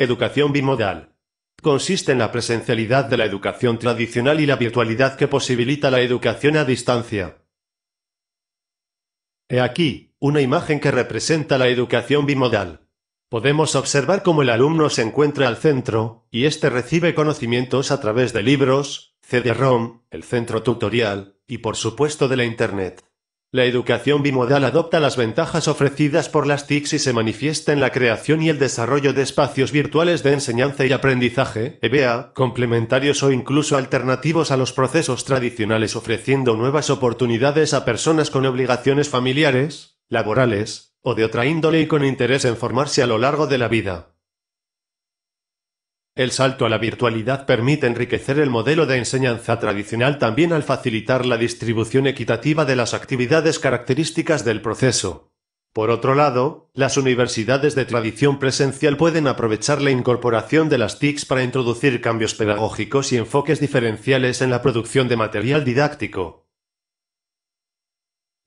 Educación bimodal. Consiste en la presencialidad de la educación tradicional y la virtualidad que posibilita la educación a distancia. He aquí, una imagen que representa la educación bimodal. Podemos observar cómo el alumno se encuentra al centro, y éste recibe conocimientos a través de libros, CD-ROM, el centro tutorial, y por supuesto de la Internet. La educación bimodal adopta las ventajas ofrecidas por las TICs y se manifiesta en la creación y el desarrollo de espacios virtuales de enseñanza y aprendizaje, EBA, complementarios o incluso alternativos a los procesos tradicionales ofreciendo nuevas oportunidades a personas con obligaciones familiares, laborales, o de otra índole y con interés en formarse a lo largo de la vida. El salto a la virtualidad permite enriquecer el modelo de enseñanza tradicional también al facilitar la distribución equitativa de las actividades características del proceso. Por otro lado, las universidades de tradición presencial pueden aprovechar la incorporación de las TICs para introducir cambios pedagógicos y enfoques diferenciales en la producción de material didáctico.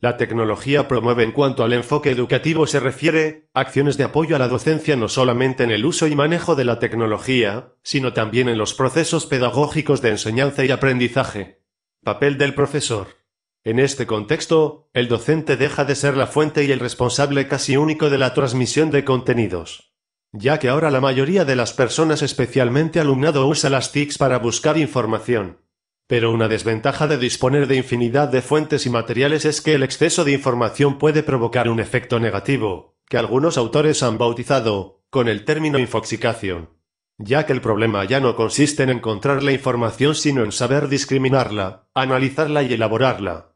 La tecnología promueve en cuanto al enfoque educativo se refiere, acciones de apoyo a la docencia no solamente en el uso y manejo de la tecnología, sino también en los procesos pedagógicos de enseñanza y aprendizaje. Papel del profesor. En este contexto, el docente deja de ser la fuente y el responsable casi único de la transmisión de contenidos. Ya que ahora la mayoría de las personas, especialmente alumnado, usa las TICs para buscar información. Pero una desventaja de disponer de infinidad de fuentes y materiales es que el exceso de información puede provocar un efecto negativo, que algunos autores han bautizado con el término infoxicación, ya que el problema ya no consiste en encontrar la información sino en saber discriminarla, analizarla y elaborarla.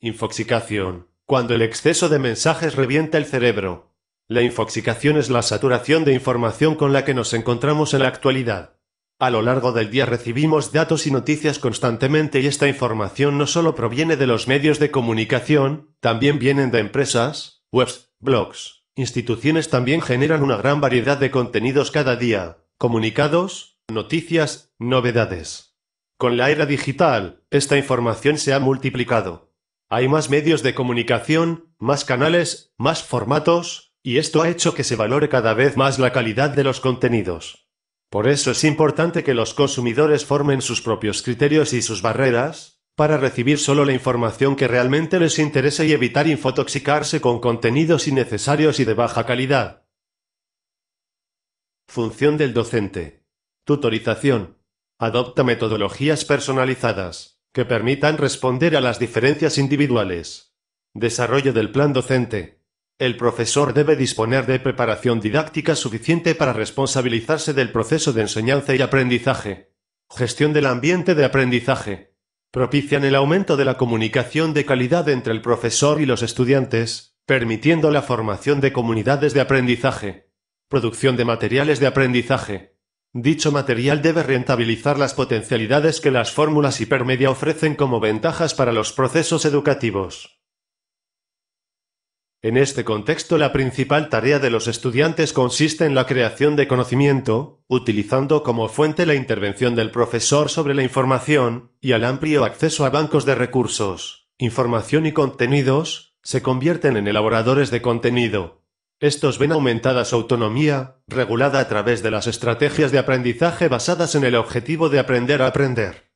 Infoxicación. Cuando el exceso de mensajes revienta el cerebro. La infoxicación es la saturación de información con la que nos encontramos en la actualidad. A lo largo del día recibimos datos y noticias constantemente y esta información no solo proviene de los medios de comunicación, también vienen de empresas, webs, blogs. Instituciones también generan una gran variedad de contenidos cada día, comunicados, noticias, novedades. Con la era digital, esta información se ha multiplicado. Hay más medios de comunicación, más canales, más formatos, y esto ha hecho que se valore cada vez más la calidad de los contenidos. Por eso es importante que los consumidores formen sus propios criterios y sus barreras, para recibir solo la información que realmente les interesa y evitar infotoxicarse con contenidos innecesarios y de baja calidad. Función del docente. Tutorización. Adopta metodologías personalizadas, que permitan responder a las diferencias individuales. Desarrollo del plan docente. El profesor debe disponer de preparación didáctica suficiente para responsabilizarse del proceso de enseñanza y aprendizaje. Gestión del ambiente de aprendizaje. Propician el aumento de la comunicación de calidad entre el profesor y los estudiantes, permitiendo la formación de comunidades de aprendizaje. Producción de materiales de aprendizaje. Dicho material debe rentabilizar las potencialidades que las fórmulas hipermedia ofrecen como ventajas para los procesos educativos. En este contexto la principal tarea de los estudiantes consiste en la creación de conocimiento, utilizando como fuente la intervención del profesor sobre la información, y al amplio acceso a bancos de recursos, información y contenidos, se convierten en elaboradores de contenido. Estos ven aumentada su autonomía, regulada a través de las estrategias de aprendizaje basadas en el objetivo de aprender a aprender.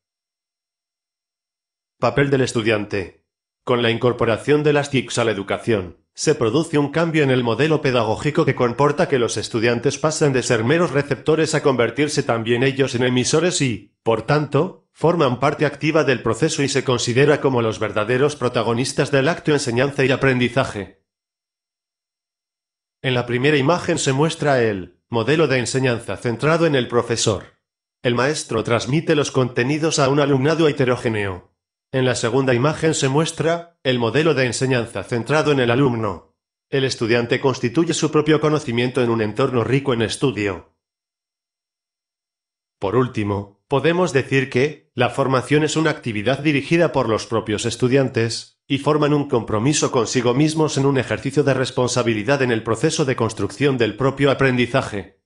Papel del estudiante. Con la incorporación de las TICs a la educación se produce un cambio en el modelo pedagógico que comporta que los estudiantes pasen de ser meros receptores a convertirse también ellos en emisores y, por tanto, forman parte activa del proceso y se considera como los verdaderos protagonistas del acto enseñanza y aprendizaje. En la primera imagen se muestra el modelo de enseñanza centrado en el profesor. El maestro transmite los contenidos a un alumnado heterogéneo, en la segunda imagen se muestra el modelo de enseñanza centrado en el alumno. El estudiante constituye su propio conocimiento en un entorno rico en estudio. Por último, podemos decir que la formación es una actividad dirigida por los propios estudiantes, y forman un compromiso consigo mismos en un ejercicio de responsabilidad en el proceso de construcción del propio aprendizaje.